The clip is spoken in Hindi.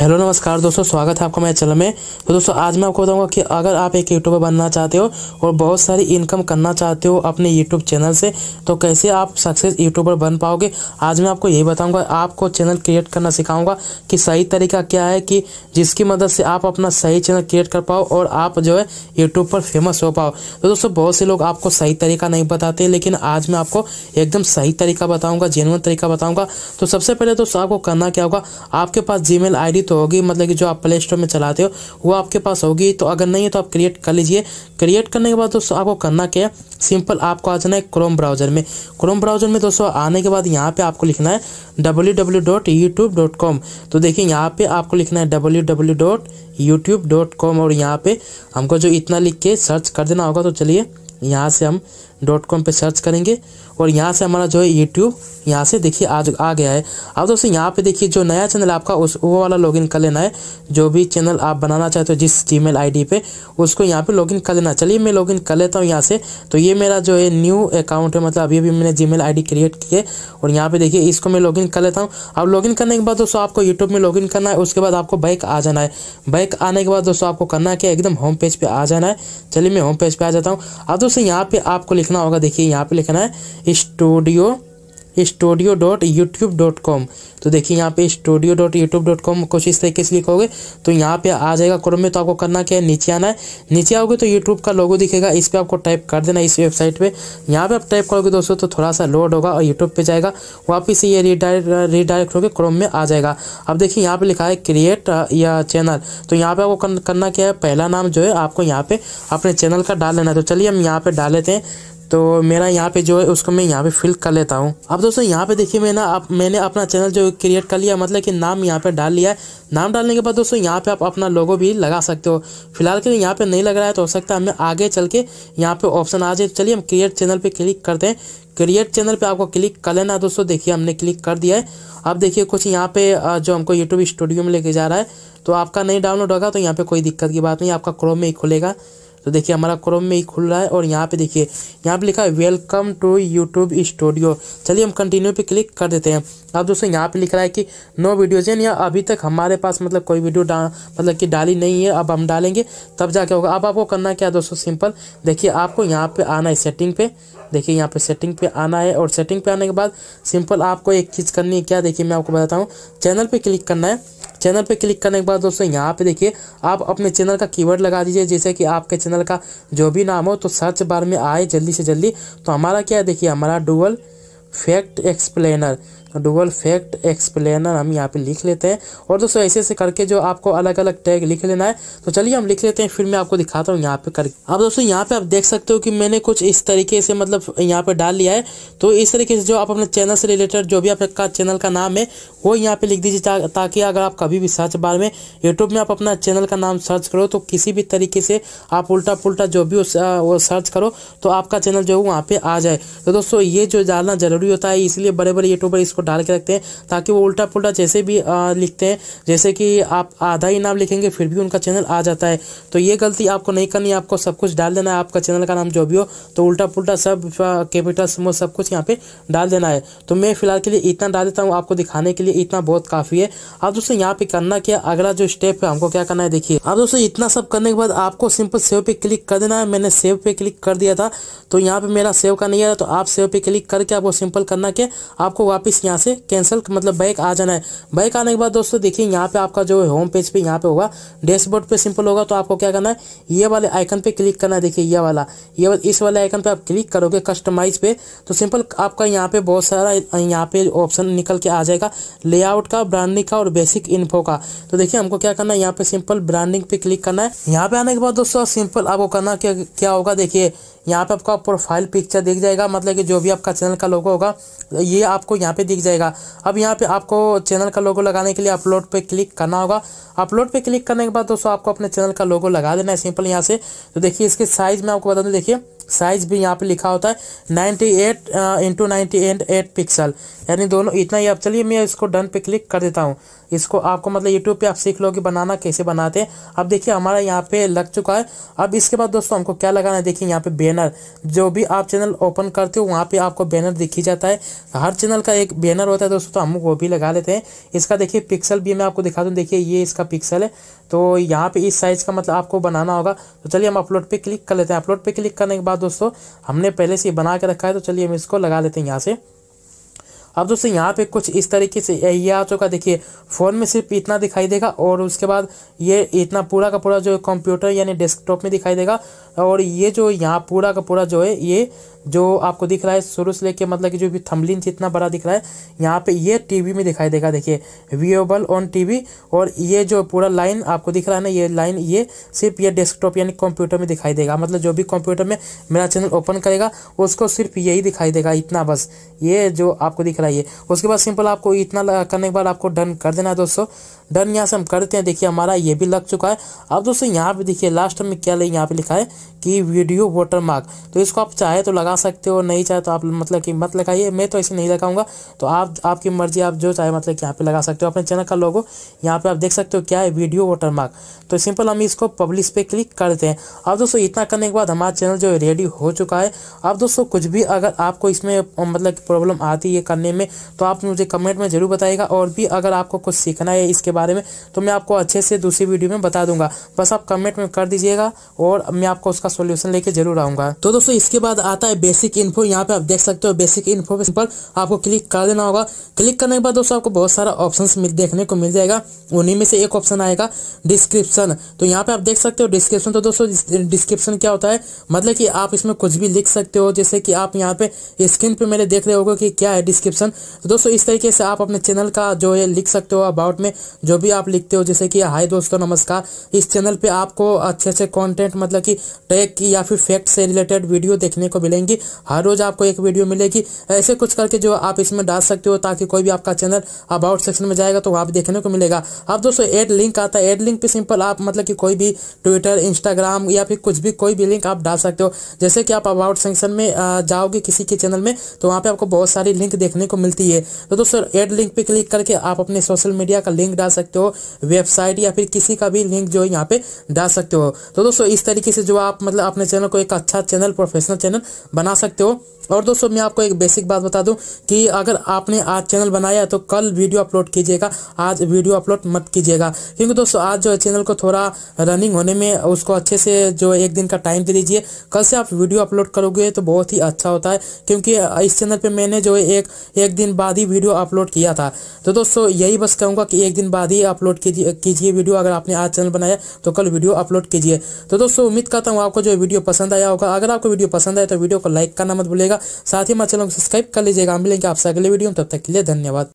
हेलो नमस्कार दोस्तों स्वागत है आपका मेरे चैनल में तो दोस्तों आज मैं आपको बताऊंगा कि अगर आप एक यूट्यूबर बनना चाहते हो और बहुत सारी इनकम करना चाहते हो अपने यूट्यूब चैनल से तो कैसे आप सक्सेस यूट्यूबर बन पाओगे आज मैं आपको यही बताऊंगा आपको चैनल क्रिएट करना सिखाऊंगा कि सही तरीका क्या है कि जिसकी मदद से आप अपना सही चैनल क्रिएट कर पाओ और आप जो है यूट्यूब पर फेमस हो पाओ तो दोस्तों बहुत से लोग आपको सही तरीका नहीं बताते लेकिन आज मैं आपको एकदम सही तरीका बताऊँगा जेनुअन तरीका बताऊँगा तो सबसे पहले दोस्तों आपको करना क्या होगा आपके पास जी मेल तो होगी मतलब कि जो आप प्ले स्टोर में चलाते हो वो आपके पास होगी तो अगर नहीं है तो आप क्रिएट कर लीजिए क्रिएट करने के बाद दोस्तों आपको करना क्या है सिंपल आपको आ जाना है क्रोम ब्राउजर में क्रोम ब्राउजर में दोस्तों आने के बाद यहाँ पे आपको लिखना है W W dot YouTube dot com तो देखिए यहाँ पे आपको लिखना है W W dot YouTube dot com और यहाँ पे हमको जो इतना लिख के सर्च कर देना होगा तो चलिए यहाँ से हम डॉट कॉम पर सर्च करेंगे और यहाँ से हमारा जो है यूट्यूब यहाँ से देखिए आज आ गया है अब दोस्तों यहाँ पे देखिए जो नया चैनल आपका उस वो वाला लॉगिन कर लेना है जो भी चैनल आप बनाना चाहते हो जिस जी मेल आई पे उसको यहाँ पे लॉगिन कर लेना चलिए मैं लॉगिन कर लेता हूँ यहाँ से तो ये मेरा जो है न्यू अकाउंट है मतलब अभी अभी मैंने जी मेल क्रिएट की है और यहाँ पर देखिए इसको मैं लॉगिन कर लेता हूँ अब लॉगिन करने के बाद दोस्तों आपको यूट्यूब में लॉगिन करना है उसके बाद आपको बाइक आ जाना है बाइक आने के बाद दोस्तों आपको करना है कि एकदम होम पेज पर आ जाना है चलिए मैं होम पेज पर आ जाता हूँ अब दोस्तों यहाँ पर आपको लिख लिखना होगा देखिए यहाँ पे लिखना है studio studio dot YouTube dot com तो देखिए यहाँ पे studio dot YouTube dot com कुछ इस तरीके से लिखोगे तो यहाँ पे आ जाएगा क्रोम में तो आपको करना क्या है नीचे आना है नीचे आओगे तो यूट्यूब का लोगो दिखेगा इस पर आपको टाइप कर देना इस वेबसाइट पे यहाँ पे आप टाइप करोगे दोस्तों तो थोड़ा सा लोड होगा और यूट्यूब पर जाएगा वापस ये रिडायरेक्ट रिडायरेक्ट होकर क्रोम में आ जाएगा अब देखिए यहाँ पर लिखा है क्रिएट या चैनल तो यहाँ पर आपको करना क्या है पहला नाम जो है आपको यहाँ पर अपने चैनल का डाल लेना है तो चलिए हम यहाँ पर डाल लेते हैं तो मेरा यहाँ पे जो है उसको मैं यहाँ पे फिल कर लेता हूँ अब दोस्तों यहाँ पे देखिए मैं ना अब मैंने अपना चैनल जो क्रिएट कर लिया मतलब कि नाम यहाँ पे डाल लिया है नाम डालने के बाद दोस्तों यहाँ पे आप अपना लोगो भी लगा सकते हो फिलहाल के लिए यहाँ पे नहीं लग रहा है तो हो सकता है हमें आगे चल के यहाँ पे ऑप्शन आ जाए चलिए हम क्रिएट चैनल पर क्लिक करते हैं क्रिएट चैनल पे आपको क्लिक कर लेना दोस्तों देखिए हमने क्लिक कर दिया है अब देखिए कुछ यहाँ पे जो हमको यूट्यूब स्टूडियो में लेके जा रहा है तो आपका नहीं डाउनलोड होगा तो यहाँ पे कोई दिक्कत की बात नहीं आपका क्रोम में ही खुलेगा तो देखिए हमारा क्रोम में ही खुल रहा है और यहाँ पे देखिए यहाँ पे लिखा है वेलकम टू यूट्यूब स्टूडियो चलिए हम कंटिन्यू पे क्लिक कर देते हैं अब दोस्तों यहाँ पे लिख रहा है कि नो वीडियोज है या अभी तक हमारे पास मतलब कोई वीडियो मतलब कि डाली नहीं है अब हम डालेंगे तब जाके होगा अब आपको करना क्या दोस्तों सिंपल देखिए आपको यहाँ पर आना है सेटिंग पे देखिए यहाँ पे सेटिंग पे आना है और सेटिंग पे आने के बाद सिंपल आपको एक चीज़ करनी है क्या देखिए मैं आपको बताता हूँ चैनल पे क्लिक करना है चैनल पर क्लिक करने के बाद दोस्तों यहाँ पे देखिए आप अपने चैनल का कीवर्ड लगा दीजिए जैसे कि आपके चैनल का जो भी नाम हो तो सर्च बार में आए जल्दी से जल्दी तो हमारा क्या है देखिए हमारा dual fact explainer dual fact explainer हम यहाँ पे लिख लेते हैं और दोस्तों ऐसे ऐसे करके जो आपको अलग अलग टैग लिख लेना है तो चलिए हम लिख लेते हैं फिर मैं आपको दिखाता हूँ यहाँ पे करके अब दोस्तों यहाँ पे आप देख सकते हो कि मैंने कुछ इस तरीके से मतलब यहाँ पे डाल लिया है तो इस तरीके से जो आप अपने चैनल से रिलेटेड जो भी आपका चैनल का नाम है वो यहाँ पे लिख दीजिए ताकि अगर आप कभी भी सर्च बार में यूट्यूब में आप अपना चैनल का नाम सर्च करो तो किसी भी तरीके से आप उल्टा पुलटा जो भी वो सर्च करो तो आपका चैनल जो है वहाँ पर आ जाए तो दोस्तों ये जो डालना जरूरी होता है इसलिए बड़े बड़े यूट्यूबर इसको इसको डाल के रखते हैं ताकि वो उल्टा पुल्टा जैसे भी आ, लिखते हैं जैसे कि आप आधा ही नाम लिखेंगे फिर भी उनका चैनल आ जाता है तो ये गलती आपको नहीं करनी आपको सब कुछ डाल देना है आपका चैनल का नाम जो भी हो तो उल्टा पुल्टा सब कैपिटल स्मॉल सब कुछ यहाँ पर डाल देना है तो मैं फिलहाल के लिए इतना डाल देता हूँ आपको दिखाने के लिए इतना बहुत काफ़ी है अब दोस्तों यहाँ पे करना क्या अगला जो स्टेप है हमको क्या करना है देखिए अब दोस्तों इतना सब करने के बाद आपको सिंपल सेव पे क्लिक कर देना है मैंने सेव पे क्लिक कर दिया था तो यहाँ पे मेरा सेव का नहीं आ रहा तो आप सेव पे क्लिक करके आपको सिंपल करना क्या आपको वापस यहाँ से कैंसिल मतलब बैक आ जाना है बैक आने के बाद दोस्तों देखिए यहाँ पे आपका जो होम पेज पे यहाँ पे होगा डैशबोर्ड पे सिंपल होगा तो आपको क्या करना है ये वाले आइकन पे क्लिक करना है देखिए ये वाला ये वाला इस वाले आइकन पे आप क्लिक करोगे कस्टमाइज पे तो सिंपल आपका यहाँ पे बहुत सारा यहाँ पे ऑप्शन निकल के आ जाएगा लेआउट का ब्रांडिंग का और बेसिक इन्फो का तो देखिए हमको क्या करना है यहाँ पे सिंपल ब्रांडिंग पे क्लिक करना है यहाँ पे आने के बाद दोस्तों सिंपल आपको करना क्या होगा देखिए यहाँ पे आपका प्रोफाइल पिक्चर दिख जाएगा मतलब कि जो भी आपका चैनल का लोगो होगा ये आपको यहाँ पे दिख जाएगा अब यहाँ पे आपको चैनल का लोगो लगाने के लिए अपलोड पे क्लिक करना होगा अपलोड पे क्लिक करने के बाद दोस्तों आपको अपने चैनल का लोगो लगा देना है सिंपल यहाँ से तो देखिए इसके साइज़ में आपको बता दूँ तो देखिए साइज भी यहाँ पे लिखा होता है ninety eight into ninety eight eight pixel यानी दोनों इतना ही आप चलिए मैं इसको डन पे क्लिक कर देता हूँ इसको आपको मतलब यूट्यूब पे आप सीख लो कि बनाना कैसे बनाते हैं अब देखिए हमारा यहाँ पे लग चुका है अब इसके बाद दोस्तों हमको क्या लगाना है देखिए यहाँ पे बैनर जो भी आप चैनल ओपन करते हो वहाँ पे आपको बैनर दिखी जाता है हर चैनल का एक बैनर होता है दोस्तों तो हम वो भी लगा लेते हैं इसका देखिए पिक्सल भी मैं आपको दिखा दूँ देखिए ये इसका पिक्सल है तो यहाँ पे इस साइज़ का मतलब आपको बनाना होगा तो चलिए हम अपलोड पे क्लिक कर लेते हैं अपलोड पे क्लिक करने के बाद दोस्तों हमने पहले से बना के रखा है तो चलिए हम इसको लगा लेते हैं यहाँ से अब दोस्तों यहाँ पे कुछ इस तरीके से ये आ चुका देखिए फ़ोन में सिर्फ इतना दिखाई देगा और उसके बाद ये इतना पूरा का पूरा जो कंप्यूटर यानी डेस्कटॉप में दिखाई देगा और ये जो यहाँ पूरा का पूरा जो है ये जो आपको दिख रहा है शुरू से लेके मतलब कि जो भी थम्बलिन इतना बड़ा दिख रहा है यहाँ पे ये टीवी में दिखाई देगा देखिए व्यूएबल ऑन टीवी और ये जो पूरा लाइन आपको दिख रहा है ना ये लाइन ये सिर्फ ये डेस्कटॉप यानी कंप्यूटर में दिखाई देगा मतलब जो भी कंप्यूटर में मेरा चैनल ओपन करेगा उसको सिर्फ यही दिखाई देगा इतना बस ये जो आपको दिख रहा है ये उसके बाद सिंपल आपको इतना करने के बाद आपको डन कर देना है दोस्तों डन यहाँ से हम करते हैं देखिए हमारा ये भी लग चुका है अब दोस्तों यहाँ पे देखिए लास्ट में क्या यहाँ पे लिखा है कि वीडियो वाटर मार्क तो इसको आप चाहे तो लगा लगा सकते हो नहीं चाहे तो आप मतलब कि मत लगाइए मैं तो ऐसे नहीं लगाऊंगा तो आप आपकी मर्जी आप जो चाहे मतलब कि यहाँ पे लगा सकते हो अपने चैनल का लोगो यहाँ पे आप देख सकते हो क्या है वीडियो वाटर मार्क तो सिंपल हम इसको पब्लिश पे क्लिक करते हैं अब दोस्तों इतना करने के बाद हमारा चैनल जो रेडी हो चुका है अब दोस्तों कुछ भी अगर आपको इसमें मतलब प्रॉब्लम आती है करने में तो आप मुझे कमेंट में ज़रूर बताएगा और भी अगर आपको कुछ सीखना है इसके बारे में तो मैं आपको अच्छे से दूसरी वीडियो में बता दूंगा बस आप कमेंट में कर दीजिएगा और मैं आपको उसका सोल्यूशन लेके जरूर आऊंगा तो दोस्तों इसके बाद आता है बेसिक इन्फो यहाँ पे आप देख सकते हो बेसिक इन्फो पे सिंपल आपको क्लिक कर देना होगा क्लिक करने के बाद दोस्तों आपको बहुत सारा ऑप्शन देखने को मिल जाएगा उन्हीं में से एक ऑप्शन आएगा डिस्क्रिप्शन तो यहाँ पे आप देख सकते हो डिस्क्रिप्शन तो दोस्तों डिस्क्रिप्शन क्या होता है मतलब कि आप इसमें कुछ भी लिख सकते हो जैसे कि आप यहाँ पे स्क्रीन पे मेरे देख रहे हो कि क्या है डिस्क्रिप्शन तो दोस्तों इस तरीके से आप अपने चैनल का जो है लिख सकते हो अबाउट में जो भी आप लिखते हो जैसे कि हाय दोस्तों नमस्कार इस चैनल पर आपको अच्छे अच्छे कॉन्टेंट मतलब कि टेक या फिर फैक्ट से रिलेटेड वीडियो देखने को मिलेंगे रहेंगी हर रोज़ आपको एक वीडियो मिलेगी ऐसे कुछ करके जो आप इसमें डाल सकते हो ताकि कोई भी आपका चैनल अबाउट सेक्शन में जाएगा तो वहाँ पर देखने को मिलेगा अब दोस्तों एड लिंक आता है एड लिंक पर सिंपल आप मतलब कि कोई भी ट्विटर इंस्टाग्राम या फिर कुछ भी कोई भी लिंक आप डाल सकते हो जैसे कि आप अबाउट सेक्शन में जाओगे किसी के चैनल में तो वहाँ पर आपको बहुत सारी लिंक देखने को मिलती है तो दोस्तों एड लिंक पर क्लिक करके आप अपने सोशल मीडिया का लिंक डाल सकते हो वेबसाइट या फिर किसी का भी लिंक जो है यहाँ पे डाल सकते हो तो दोस्तों इस तरीके से जो आप मतलब अपने चैनल को एक अच्छा चैनल प्रोफेशनल चैनल बना सकते हो और दोस्तों मैं आपको एक बेसिक बात बता दूं कि अगर आपने आज चैनल बनाया है तो कल वीडियो अपलोड कीजिएगा आज वीडियो अपलोड मत कीजिएगा क्योंकि दोस्तों आज जो है चैनल को थोड़ा रनिंग होने में उसको अच्छे से जो एक दिन का टाइम दे दीजिए कल से आप वीडियो अपलोड करोगे तो बहुत ही अच्छा होता है क्योंकि इस चैनल पर मैंने जो एक एक दिन बाद ही वीडियो अपलोड किया था तो दोस्तों यही बस कहूँगा कि एक दिन बाद ही अपलोड कीजिए वीडियो अगर आपने आज चैनल बनाया तो कल वीडियो अपलोड कीजिए तो दोस्तों उम्मीद करता हूँ आपको जो वीडियो पसंद आया होगा अगर आपको वीडियो पसंद आए तो वीडियो को लाइक करना मत भूलेगा साथ ही हमारे चैनल को सब्सक्राइब कर लीजिएगा मिलेंगे आपसे अगले वीडियो में तब तक के लिए धन्यवाद